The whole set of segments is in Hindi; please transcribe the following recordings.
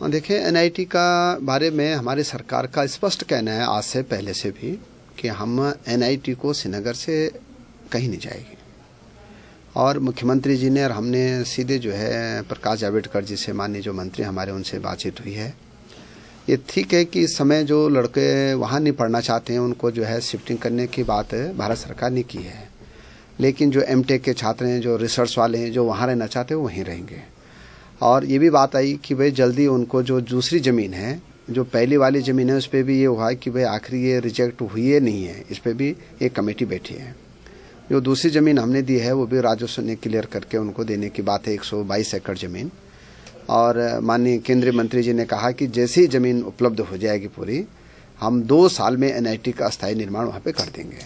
हाँ, देखें एनआईटी का बारे में हमारे सरकार का स्पष्ट कहना है आज से पहले से भी कि हम एनआईटी को श्रीनगर से कहीं नहीं जाएगी और मुख्यमंत्री जी ने और हमने सीधे जो है प्रकाश जावड़ेकर जी से माननीय जो मंत्री हमारे उनसे बातचीत हुई है ये ठीक है कि इस समय जो लड़के वहाँ नहीं पढ़ना चाहते हैं उनको जो है शिफ्टिंग करने की बात भारत सरकार ने की है लेकिन जो एम के छात्र हैं जो रिसर्च वाले हैं जो वहाँ रहना चाहते हैं वहीं रहेंगे और ये भी बात आई कि भाई जल्दी उनको जो दूसरी ज़मीन है जो पहली वाली ज़मीन है उस पर भी ये हुआ कि भाई आखिरी ये रिजेक्ट हुई है नहीं है इस पर भी एक कमेटी बैठी है जो दूसरी ज़मीन हमने दी है वो भी राजस्व ने क्लियर करके उनको देने की बात है एक एकड़ ज़मीन और माननीय केंद्रीय मंत्री जी ने कहा कि जैसे ही ज़मीन उपलब्ध हो जाएगी पूरी हम दो साल में एन का स्थायी निर्माण वहाँ पर कर देंगे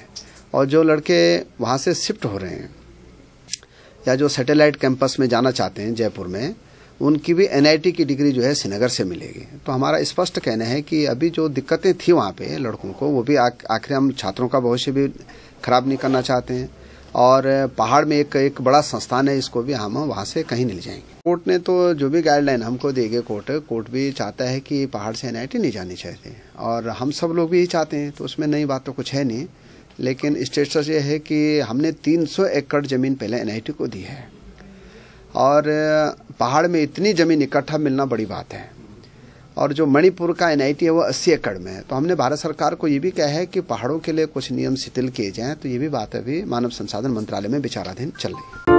और जो लड़के वहाँ से शिफ्ट हो रहे हैं या जो सैटेलाइट कैंपस में जाना चाहते हैं जयपुर में उनकी भी एन की डिग्री जो है श्रीनगर से मिलेगी तो हमारा स्पष्ट कहना है कि अभी जो दिक्कतें थी वहाँ पे लड़कों को वो भी आखिर हम छात्रों का भविष्य भी खराब नहीं करना चाहते हैं और पहाड़ में एक एक बड़ा संस्थान है इसको भी हम वहाँ से कहीं नहीं जाएंगे कोर्ट ने तो जो भी गाइडलाइन हमको देगी कोर्ट कोर्ट भी चाहता है कि पहाड़ से एन नहीं जानी चाहिए और हम सब लोग भी चाहते हैं तो उसमें नई बात तो कुछ है नहीं लेकिन स्टेटस ये है कि हमने 300 एकड़ ज़मीन पहले एनआईटी को दी है और पहाड़ में इतनी ज़मीन इकट्ठा मिलना बड़ी बात है और जो मणिपुर का एन है वो अस्सी एकड़ में है तो हमने भारत सरकार को ये भी कहा है कि पहाड़ों के लिए कुछ नियम शिथिल किए जाएं तो ये भी बात अभी मानव संसाधन मंत्रालय में विचाराधीन चल रही है